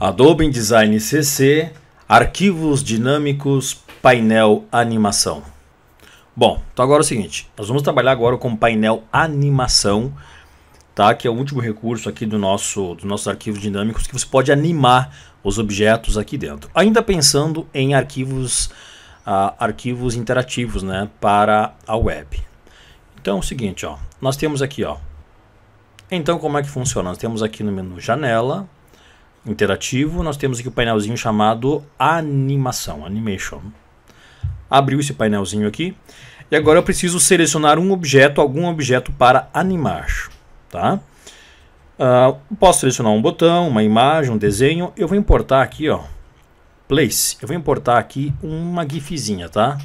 Adobe InDesign CC, arquivos dinâmicos, painel animação. Bom, então agora é o seguinte, nós vamos trabalhar agora com o painel animação, tá? Que é o último recurso aqui do nosso, dos nossos arquivos dinâmicos que você pode animar os objetos aqui dentro. Ainda pensando em arquivos, uh, arquivos interativos, né? Para a web. Então é o seguinte, ó, nós temos aqui, ó. Então como é que funciona? Nós temos aqui no menu janela, interativo, nós temos aqui o um painelzinho chamado animação, animation. Abriu esse painelzinho aqui. E agora eu preciso selecionar um objeto, algum objeto para animar. Tá? Uh, posso selecionar um botão, uma imagem, um desenho. Eu vou importar aqui, ó, place. Eu vou importar aqui uma gifzinha, tá?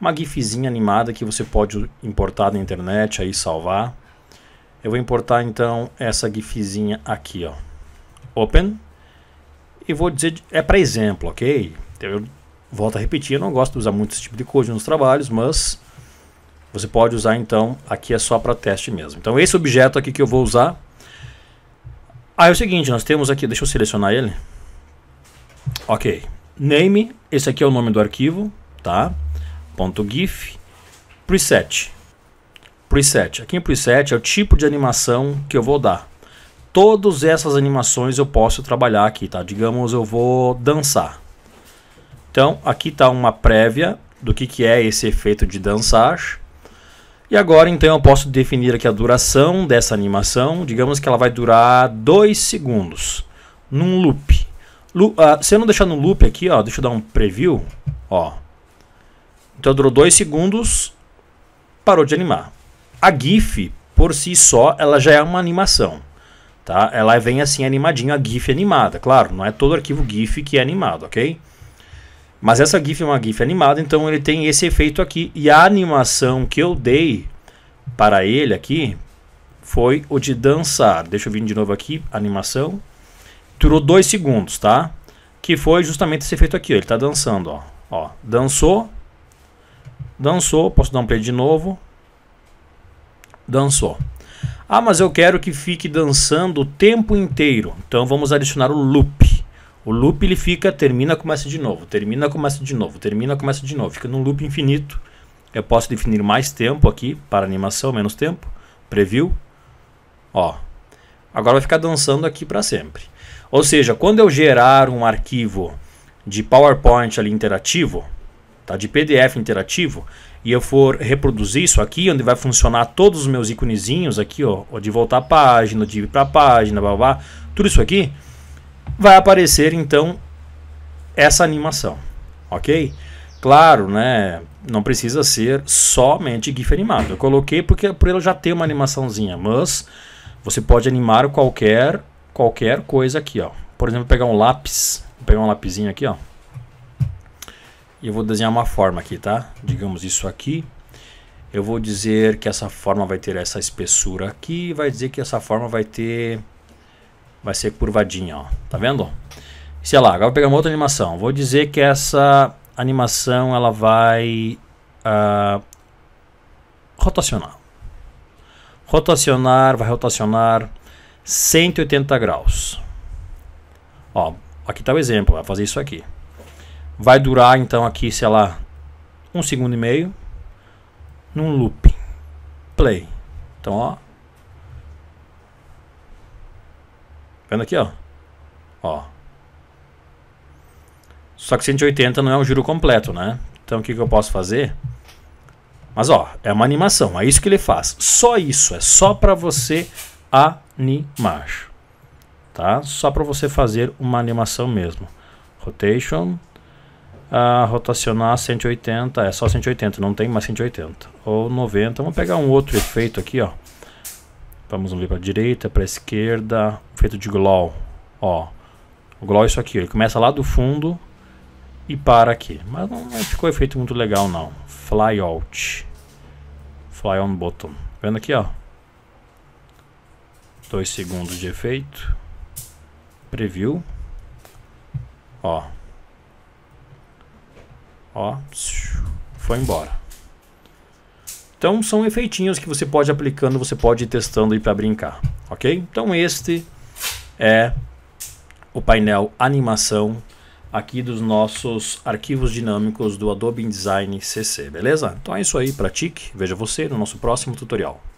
Uma gifzinha animada que você pode importar na internet, aí salvar. Eu vou importar então essa gifzinha aqui, ó. Open e vou dizer, é para exemplo, ok? Então, eu volto a repetir, eu não gosto de usar muito esse tipo de código nos trabalhos, mas você pode usar então, aqui é só para teste mesmo. Então esse objeto aqui que eu vou usar, aí é o seguinte, nós temos aqui, deixa eu selecionar ele, ok, name, esse aqui é o nome do arquivo, tá? Ponto .gif, preset, preset, aqui em preset é o tipo de animação que eu vou dar, Todas essas animações eu posso trabalhar aqui, tá? Digamos, eu vou dançar. Então, aqui está uma prévia do que, que é esse efeito de dançar. E agora, então, eu posso definir aqui a duração dessa animação. Digamos que ela vai durar 2 segundos num loop. Lu se ah, eu não deixar no loop aqui, ó, deixa eu dar um preview. Ó. Então, durou 2 segundos, parou de animar. A GIF, por si só, ela já é uma animação tá? Ela vem assim animadinha, a GIF animada. Claro, não é todo arquivo GIF que é animado, ok? Mas essa GIF é uma GIF animada, então ele tem esse efeito aqui. E a animação que eu dei para ele aqui foi o de dançar. Deixa eu vir de novo aqui, animação. Durou dois segundos, tá? Que foi justamente esse efeito aqui, ó. ele está dançando, ó. ó. Dançou, dançou, posso dar um play de novo. Dançou. Ah, mas eu quero que fique dançando o tempo inteiro. Então vamos adicionar o loop. O loop ele fica, termina, começa de novo, termina, começa de novo, termina, começa de novo. Fica num loop infinito. Eu posso definir mais tempo aqui para animação, menos tempo. Preview. Ó. Agora vai ficar dançando aqui para sempre. Ou seja, quando eu gerar um arquivo de PowerPoint ali interativo, tá? De PDF interativo, e eu for reproduzir isso aqui, onde vai funcionar todos os meus íconezinhos aqui, ó, de voltar a página, de ir para a página, blá, blá, tudo isso aqui, vai aparecer então essa animação, ok? Claro, né? Não precisa ser somente GIF animado. Eu coloquei porque por ele já tem uma animaçãozinha, mas você pode animar qualquer qualquer coisa aqui, ó. Por exemplo, pegar um lápis, Vou pegar um lapisinho aqui, ó. E eu vou desenhar uma forma aqui, tá? Digamos isso aqui. Eu vou dizer que essa forma vai ter essa espessura aqui. Vai dizer que essa forma vai ter... Vai ser curvadinha, ó. Tá vendo? Sei lá, agora vou pegar uma outra animação. Vou dizer que essa animação, ela vai... Uh, rotacionar. Rotacionar, vai rotacionar 180 graus. Ó, aqui tá o exemplo, vai fazer isso aqui. Vai durar então aqui, sei lá, um segundo e meio num loop. Play. Então, ó. Vendo aqui, ó. Ó. Só que 180 não é um giro completo, né? Então o que, que eu posso fazer? Mas ó, é uma animação, é isso que ele faz. Só isso, é só para você animar. Tá? Só para você fazer uma animação mesmo. Rotation a rotacionar 180, é só 180, não tem mais 180. Ou 90, vamos pegar um outro efeito aqui, ó. Vamos ver para direita, para esquerda, efeito de glow, ó. O glow é isso aqui, ele começa lá do fundo e para aqui. Mas não, ficou efeito muito legal não. Fly out. Fly on bottom. Tá vendo aqui, ó. 2 segundos de efeito. Preview. Ó, Ó, foi embora. Então são efeitinhos que você pode aplicando, você pode ir testando aí para brincar, ok? Então este é o painel animação aqui dos nossos arquivos dinâmicos do Adobe InDesign CC, beleza? Então é isso aí, pratique, veja você no nosso próximo tutorial.